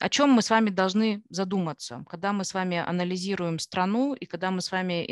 о чем мы с вами должны задуматься, когда мы с вами анализируем страну и когда мы с вами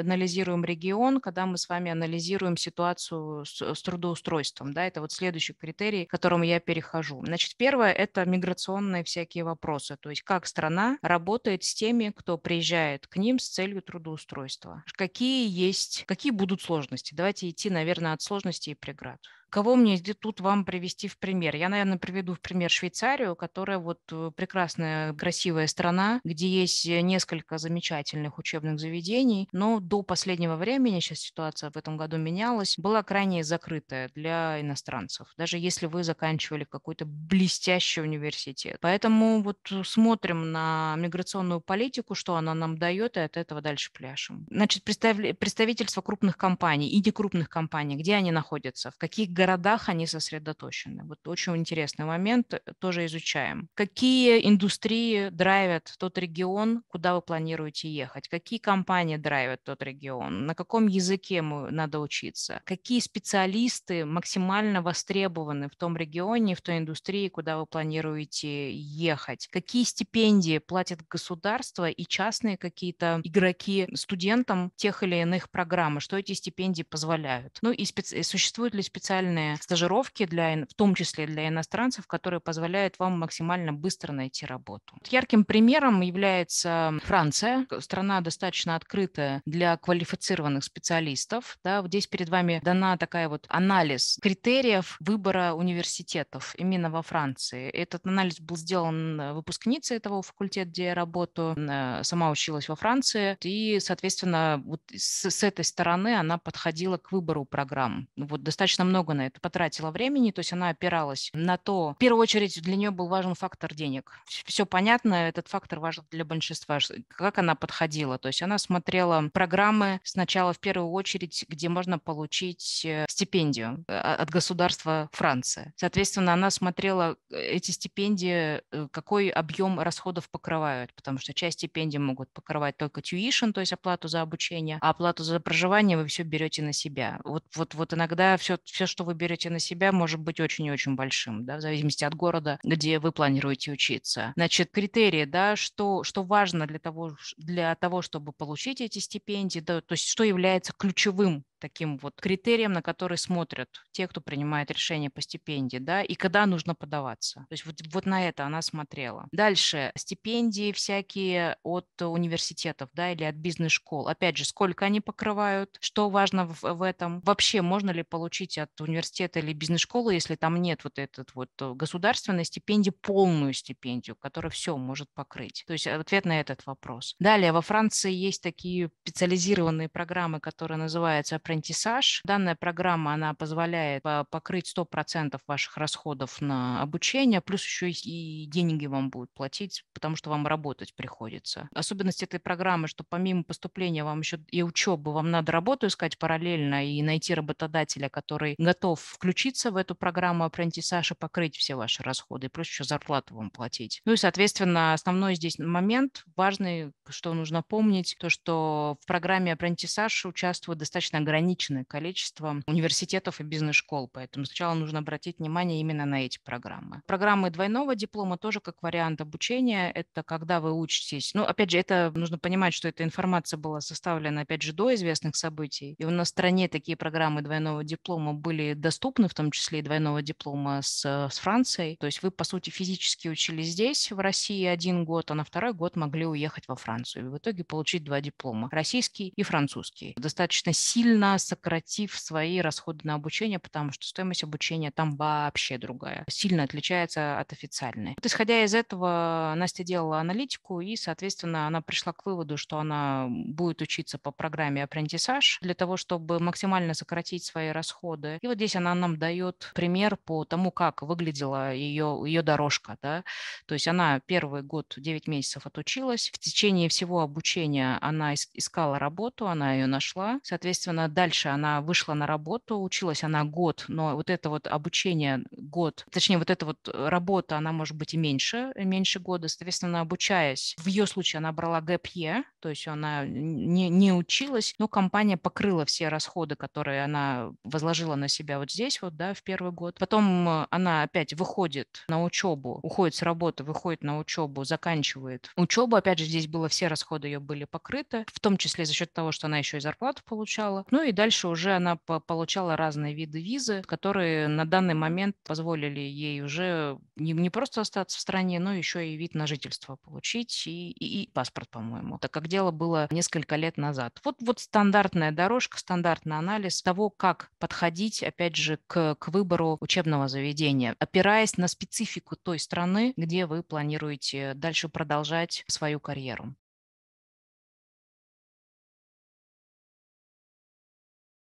анализируем регион, когда мы с вами анализируем ситуацию с, с трудоустройством. Да, это вот следующий критерий, к которому я перехожу. Значит, первое – это миграционные всякие вопросы, то есть как страна работает с теми, кто приезжает к ним с целью трудоустройства. Какие есть, какие будут сложности? Давайте идти, наверное, от сложностей и преград. Кого мне тут вам привести в пример? Я, наверное, приведу в пример Швейцарию, которая вот э, прекрасная, красивая страна, где есть э, несколько замечательных учебных заведений, но до последнего времени, сейчас ситуация в этом году менялась, была крайне закрытая для иностранцев, даже если вы заканчивали какой-то блестящий университет. Поэтому вот э, смотрим на миграционную политику, что она нам дает, и от этого дальше пляшем. Значит, представительство крупных компаний и некрупных компаний, где они находятся, в каких городах они сосредоточены. Вот очень интересный момент, э, тоже изучаем. Какие индустрии драйвят тот регион, куда вы планируете ехать? Какие компании драйвят тот регион? На каком языке ему надо учиться? Какие специалисты максимально востребованы в том регионе, в той индустрии, куда вы планируете ехать? Какие стипендии платят государство и частные какие-то игроки студентам тех или иных программ? Что эти стипендии позволяют? Ну и специ... существуют ли специальные специальные стажировки, для, в том числе для иностранцев, которые позволяют вам максимально быстро найти работу. Ярким примером является Франция. Страна достаточно открытая для квалифицированных специалистов. Да, здесь перед вами дана такая вот анализ критериев выбора университетов именно во Франции. Этот анализ был сделан выпускницей этого факультета, где я работаю. Э, сама училась во Франции. И, соответственно, вот с, с этой стороны она подходила к выбору программ. Ну вот достаточно много на это потратила времени, то есть она опиралась на то. В первую очередь для нее был важен фактор денег. Все понятно, этот фактор важен для большинства. Как она подходила? То есть она смотрела программы сначала в первую очередь, где можно получить э, стипендию э, от государства Франции. Соответственно, она смотрела э, эти стипендии, какой объем расходов покрывают, потому что часть стипендий могут покрывать только tuition, то есть оплату за обучение, а оплату за проживание вы все берете на себя. Вот, вот, вот иногда все, все, что вы берете на себя, может быть очень и очень большим, да, в зависимости от города, где вы планируете учиться. Значит, критерии, да, что, что важно для того, для того, чтобы получить эти стипендии, да, то есть что является ключевым таким вот критерием, на который смотрят те, кто принимает решение по стипендии, да, и когда нужно подаваться. То есть вот, вот на это она смотрела. Дальше стипендии всякие от университетов, да, или от бизнес-школ. Опять же, сколько они покрывают, что важно в, в этом. Вообще, можно ли получить от университета или бизнес-школы, если там нет вот этот вот э, государственной стипендии, полную стипендию, которая все может покрыть. То есть ответ на этот вопрос. Далее, во Франции есть такие специализированные программы, которые называются апрентисаж. Данная программа, она позволяет а, покрыть 100% ваших расходов на обучение, плюс еще и деньги вам будут платить, потому что вам работать приходится. Особенность этой программы, что помимо поступления вам еще и учебы, вам надо работу искать параллельно и найти работодателя, который готов включиться в эту программу апрентисаж и покрыть все ваши расходы, плюс еще зарплату вам платить. Ну и, соответственно, основной здесь момент важный, что нужно помнить, то, что в программе апрентисаж участвуют достаточно ограниченное ограниченное количество университетов и бизнес-школ, поэтому сначала нужно обратить внимание именно на эти программы. Программы двойного диплома тоже как вариант обучения, это когда вы учитесь, ну, опять же, это нужно понимать, что эта информация была составлена, опять же, до известных событий, и у нас в стране такие программы двойного диплома были доступны, в том числе и двойного диплома с, э, с Францией, то есть вы, по сути, физически учились здесь, в России, один год, а на второй год могли уехать во Францию, и в итоге получить два диплома, российский и французский. Достаточно сильно сильно сократив свои расходы на обучение, потому что стоимость обучения там вообще другая, сильно отличается от официальной. Вот, исходя из этого, Настя делала аналитику, и, соответственно, она пришла к выводу, что она будет учиться по программе «Апрентисаж» для того, чтобы максимально сократить свои расходы. И вот здесь она нам дает пример по тому, как выглядела ее, ее дорожка. Да? То есть она первый год 9 месяцев отучилась. В течение всего обучения она искала работу, она ее нашла. Соответственно, дальше она вышла на работу, училась она год, но вот это вот обучение год, точнее вот эта вот э, работа, она может быть и меньше, меньше года, соответственно, обучаясь. В ее случае она брала ГПЕ, то есть она не, не училась, но компания покрыла все расходы, которые она возложила на себя вот здесь вот, да, в первый год. Потом э, она опять выходит на учебу, уходит с работы, выходит на учебу, заканчивает учебу. Опять же, здесь было все расходы ее были покрыты, в том числе за счет того, что она еще и зарплату получала. Ну и дальше уже она получала разные виды визы, которые на данный момент позволили ей уже не, не просто остаться в стране, но еще и вид на жительство получить и, и, и паспорт, по-моему, так как дело было несколько лет назад. Вот, вот стандартная дорожка, стандартный анализ того, как подходить, опять же, к, к выбору учебного заведения, опираясь на специфику той страны, где вы планируете дальше продолжать свою карьеру.